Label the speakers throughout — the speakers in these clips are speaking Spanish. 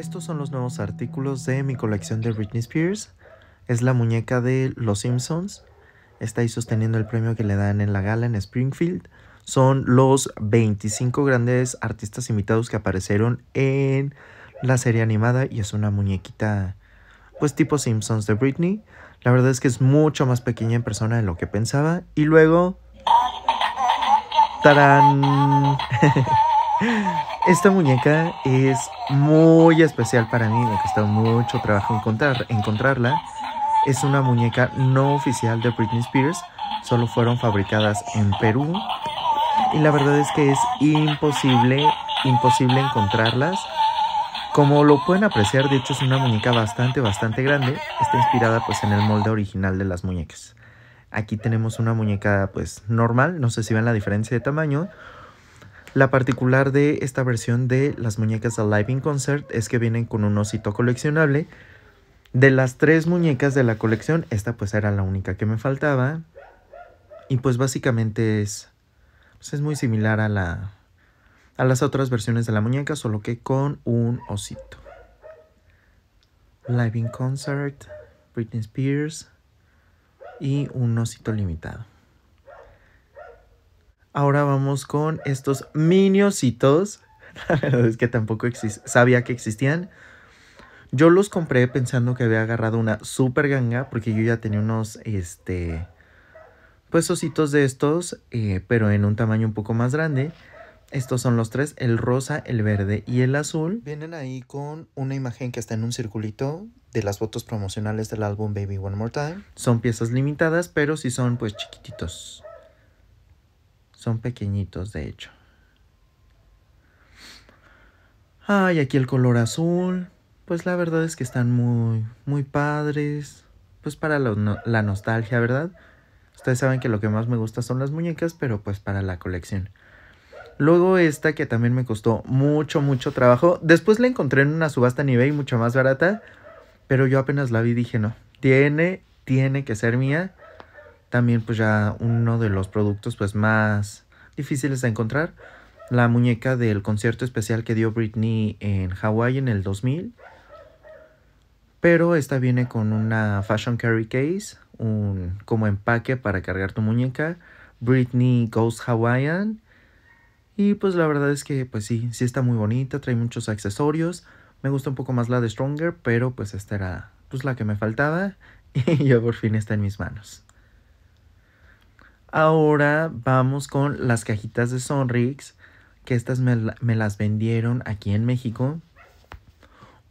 Speaker 1: Estos son los nuevos artículos de mi colección de Britney Spears. Es la muñeca de Los Simpsons. Está ahí sosteniendo el premio que le dan en la gala en Springfield. Son los 25 grandes artistas invitados que aparecieron en la serie animada y es una muñequita pues tipo Simpsons de Britney. La verdad es que es mucho más pequeña en persona de lo que pensaba. Y luego... ¡Tarán! Esta muñeca es muy especial para mí, me costado mucho trabajo encontrarla. Es una muñeca no oficial de Britney Spears, solo fueron fabricadas en Perú. Y la verdad es que es imposible, imposible encontrarlas. Como lo pueden apreciar, de hecho es una muñeca bastante, bastante grande. Está inspirada pues en el molde original de las muñecas. Aquí tenemos una muñeca pues normal, no sé si ven la diferencia de tamaño. La particular de esta versión de las muñecas Live in Concert es que vienen con un osito coleccionable. De las tres muñecas de la colección, esta pues era la única que me faltaba. Y pues básicamente es, pues es muy similar a, la, a las otras versiones de la muñeca, solo que con un osito. Live in Concert, Britney Spears y un osito limitado. Ahora vamos con estos miniositos. La es que tampoco sabía que existían. Yo los compré pensando que había agarrado una super ganga, porque yo ya tenía unos, este, pues ositos de estos, eh, pero en un tamaño un poco más grande. Estos son los tres, el rosa, el verde y el azul. Vienen ahí con una imagen que está en un circulito de las fotos promocionales del álbum Baby One More Time. Son piezas limitadas, pero sí son pues chiquititos. Son pequeñitos, de hecho. Ay, aquí el color azul. Pues la verdad es que están muy, muy padres. Pues para la, nostalgia, ¿verdad? Ustedes saben que lo que más me gusta son las muñecas, pero pues para la colección. Luego esta que también me costó mucho, mucho trabajo. Después la encontré en una subasta en eBay mucho más barata. Pero yo apenas la vi y dije, no, tiene, tiene que ser mía. También pues ya uno de los productos pues más difíciles de encontrar, la muñeca del concierto especial que dio Britney en Hawaii en el 2000. Pero esta viene con una Fashion Carry Case, un como empaque para cargar tu muñeca, Britney Goes Hawaiian. Y pues la verdad es que pues sí, sí está muy bonita, trae muchos accesorios. Me gusta un poco más la de Stronger, pero pues esta era pues la que me faltaba y ya por fin está en mis manos. Ahora vamos con las cajitas de Sonrix, que estas me, las vendieron aquí en México.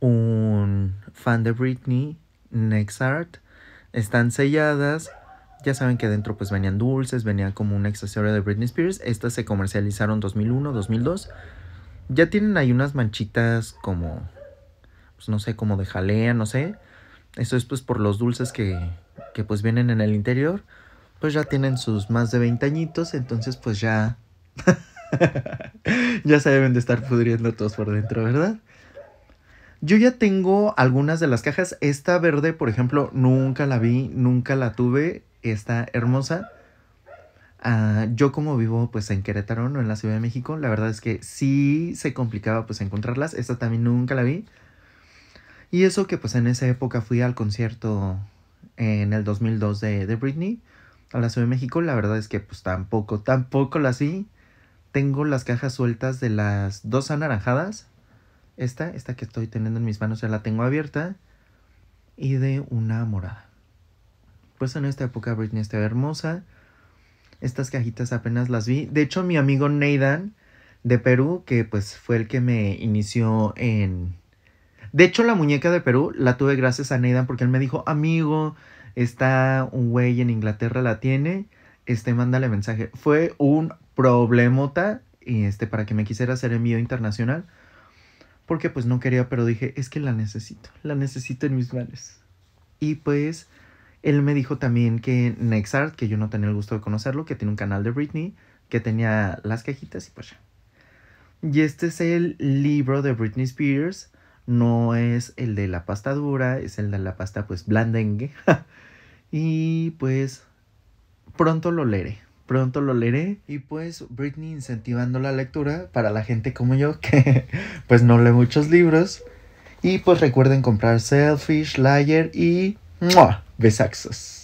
Speaker 1: Un fan de Britney, Nexart. Están selladas. Ya saben que adentro pues venían dulces, venía como un accesorio de Britney Spears. Estas se comercializaron 2001, 2002. Ya tienen ahí unas manchitas como, pues no sé, como de jalea, no sé. Eso es pues por los dulces que, que pues vienen en el interior pues ya tienen sus más de 20 añitos, entonces pues ya... ya se deben de estar pudriendo todos por dentro, ¿verdad? Yo ya tengo algunas de las cajas. Esta verde, por ejemplo, nunca la vi, nunca la tuve. esta hermosa. Ah, yo como vivo pues en Querétaro, no en la Ciudad de México, la verdad es que sí se complicaba pues encontrarlas. Esta también nunca la vi. Y eso que pues en esa época fui al concierto en el 2002 de, de Britney a la Ciudad de México, la verdad es que pues tampoco, tampoco las sí. Tengo las cajas sueltas de las dos anaranjadas. Esta, esta que estoy teniendo en mis manos ya la tengo abierta. Y de una morada. Pues en esta época Britney estaba hermosa. Estas cajitas apenas las vi. De hecho, mi amigo Neidan de Perú, que pues fue el que me inició en... De hecho, la muñeca de Perú la tuve gracias a Neidan porque él me dijo, amigo, Está un güey en Inglaterra, la tiene. Este, mándale mensaje. Fue un problemota. Y este, para que me quisiera hacer mío internacional. Porque pues no quería, pero dije, es que la necesito. La necesito en mis manos. Y pues él me dijo también que Nexart, que yo no tenía el gusto de conocerlo, que tiene un canal de Britney, que tenía las cajitas y pues ya. Y este es el libro de Britney Spears no es el de la pasta dura, es el de la pasta pues blandengue. y pues pronto lo leeré, pronto lo leeré. Y pues Britney incentivando la lectura para la gente como yo que pues no lee muchos libros. Y pues recuerden comprar Selfish, Liar y Besaxos.